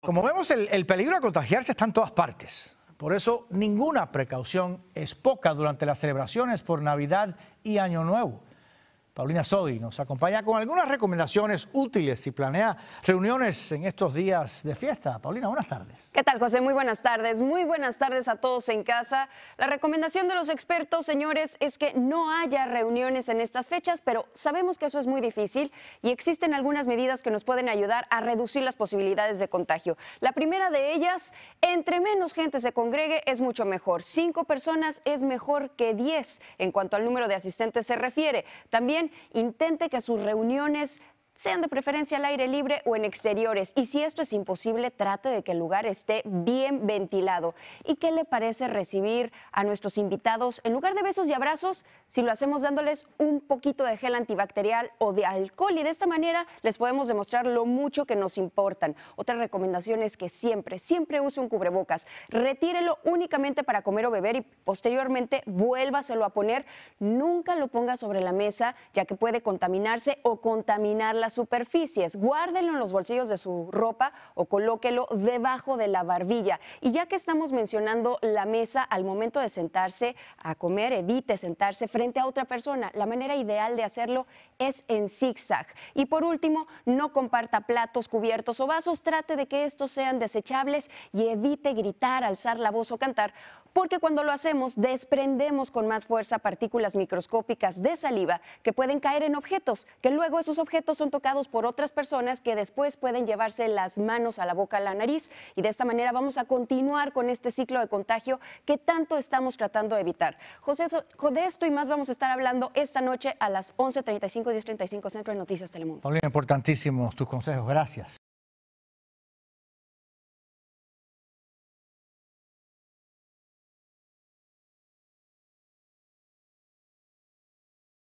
Como vemos, el, peligro de contagiarse está en todas partes. Por eso, ninguna precaución es poca durante las celebraciones por Navidad y Año Nuevo. Paulina Sodi nos acompaña con algunas recomendaciones útiles y planea reuniones en estos días de fiesta. Paulina, buenas tardes. ¿Qué tal, José? Muy buenas tardes. Muy buenas tardes a todos en casa. La recomendación de los expertos, señores, es que no haya reuniones en estas fechas, pero sabemos que eso es muy difícil y existen algunas medidas que nos pueden ayudar a reducir las posibilidades de contagio. La primera de ellas, entre menos gente se congregue, es mucho mejor. Cinco personas es mejor que diez en cuanto al número de asistentes se refiere. También intente que sus reuniones sean de preferencia al aire libre o en exteriores. Y si esto es imposible, trate de que el lugar esté bien ventilado. ¿Y qué le parece recibir a nuestros invitados en lugar de besos y abrazos, si lo hacemos dándoles un poquito de gel antibacterial o de alcohol? Y de esta manera les podemos demostrar lo mucho que nos importan. Otra recomendación es que siempre, siempre use un cubrebocas. Retírelo únicamente para comer o beber y posteriormente vuélvaselo a poner. Nunca lo ponga sobre la mesa, ya que puede contaminarse o contaminar superficies. Guárdenlo en los bolsillos de su ropa o colóquelo debajo de la barbilla. Y ya que estamos mencionando la mesa, al momento de sentarse a comer, evite sentarse frente a otra persona. La manera ideal de hacerlo es en zigzag. Y por último, no comparta platos, cubiertos o vasos. Trate de que estos sean desechables y evite gritar, alzar la voz o cantar, porque cuando lo hacemos desprendemos con más fuerza partículas microscópicas de saliva que pueden caer en objetos, que luego esos objetos son tocados por otras personas que después pueden llevarse las manos a la boca, a la nariz. Y de esta manera vamos a continuar con este ciclo de contagio que tanto estamos tratando de evitar. José, de esto y más vamos a estar hablando esta noche a las 11.35, 10.35 Centro de Noticias Telemundo. Paulina, importantísimos tus consejos. Gracias.